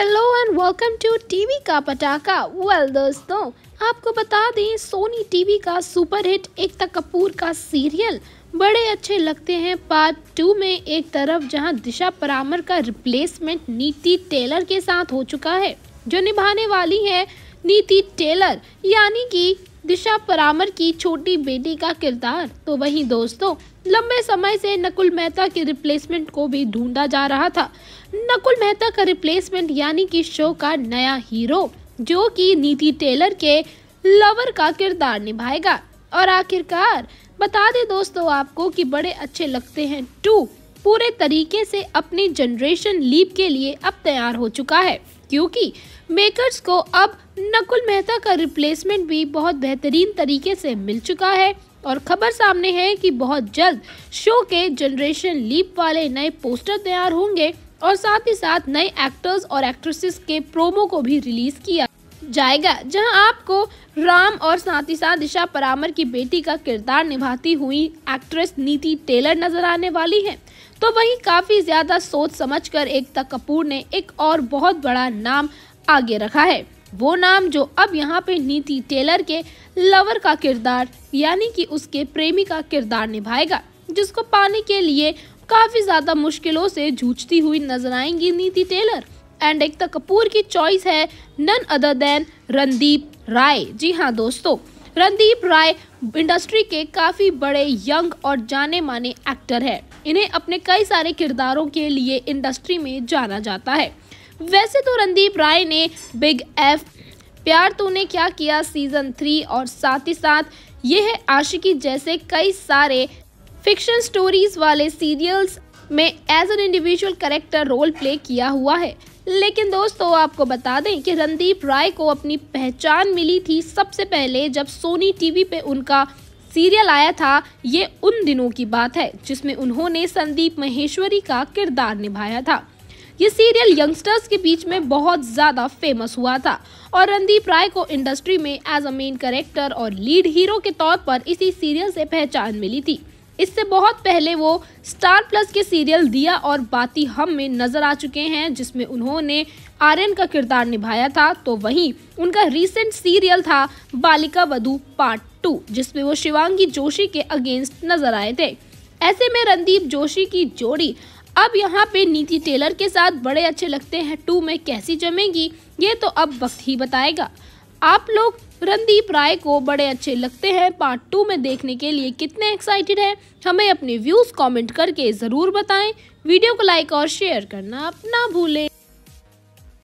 hello and welcome to TV का पटाखा well well, दोस्तों आपको बता दें सोनी टीवी का सुपरहिट एकता कपूर का सीरियल बड़े अच्छे लगते हैं पार्ट टू में एक तरफ जहां दिशा परामर का रिप्लेसमेंट नीति टेलर के साथ हो चुका है जो निभाने वाली है नीति टेलर यानी कि दिशा परामर की छोटी बेटी का किरदार तो वहीं दोस्तों लंबे समय से नकुल मेहता के रिप्लेसमेंट को भी ढूंढा जा रहा था नकुल मेहता का रिप्लेसमेंट यानी कि शो का नया हीरो जो कि नीति टेलर के लवर का किरदार निभाएगा और आखिरकार बता दे दोस्तों आपको कि बड़े अच्छे लगते हैं टू पूरे तरीके से अपनी जनरेशन लीप के लिए अब तैयार हो चुका है क्योंकि मेकर्स को अब नकुल मेहता का रिप्लेसमेंट भी बहुत बेहतरीन तरीके से मिल चुका है और खबर सामने है कि बहुत जल्द शो के जनरेशन लीप वाले नए पोस्टर तैयार होंगे और साथ ही साथ नए एक्टर्स और एक्ट्रेसेस के प्रोमो को भी रिलीज किया जाएगा जहां आपको राम और साथ ही साथ दिशा परामर की बेटी का किरदार निभाती हुई एक्ट्रेस नीति टेलर नजर आने वाली है तो वहीं काफ़ी ज़्यादा सोच समझकर एकता कपूर ने एक और बहुत बड़ा नाम आगे रखा है वो नाम जो अब यहाँ पे नीति टेलर के लवर का किरदार यानी कि उसके प्रेमी का किरदार निभाएगा जिसको पाने के लिए काफ़ी ज़्यादा मुश्किलों से जूझती हुई नजर आएंगी नीति टेलर एंड एकता तो कपूर की चॉइस है none other than Randeep Rai जी हाँ दोस्तों रणदीप राय इंडस्ट्री के काफ़ी बड़े यंग और जाने माने एक्टर हैं इन्हें अपने कई सारे किरदारों के लिए इंडस्ट्री में जाना जाता है वैसे तो रणदीप राय ने बिग एफ प्यार तूने क्या किया सीजन थ्री और साथ ही साथ ये है आशिकी जैसे कई सारे फिक्शन स्टोरीज वाले सीरियल्स में as an individual character role play किया हुआ है लेकिन दोस्तों आपको बता दें कि रणदीप राय को अपनी पहचान मिली थी सबसे पहले जब सोनी टीवी पे उनका सीरियल आया था ये उन दिनों की बात है जिसमें उन्होंने संदीप महेश्वरी का किरदार निभाया था ये सीरियल यंगस्टर्स के बीच में बहुत ज़्यादा फेमस हुआ था और रणदीप राय को इंडस्ट्री में एज अ मेन करेक्टर और लीड हीरो के तौर पर इसी सीरियल से पहचान मिली थी इससे बहुत पहले वो स्टार प्लस के सीरियल दिया और बाती हम में नजर आ चुके हैं जिसमें उन्होंने आर्यन का किरदार निभाया था तो वहीं उनका रीसेंट सीरियल था बालिका वधु पार्ट टू जिसमें वो शिवांगी जोशी के अगेंस्ट नजर आए थे ऐसे में रणदीप जोशी की जोड़ी अब यहाँ पे नीति टेलर के साथ बड़े अच्छे लगते हैं टू में कैसी जमेगी ये तो अब वक्त ही बताएगा आप लोग रणदीप राय को बड़े अच्छे लगते हैं पार्ट टू में देखने के लिए कितने एक्साइटेड हैं हमें अपने व्यूज़ कमेंट करके ज़रूर बताएं वीडियो को लाइक और शेयर करना अपना भूलें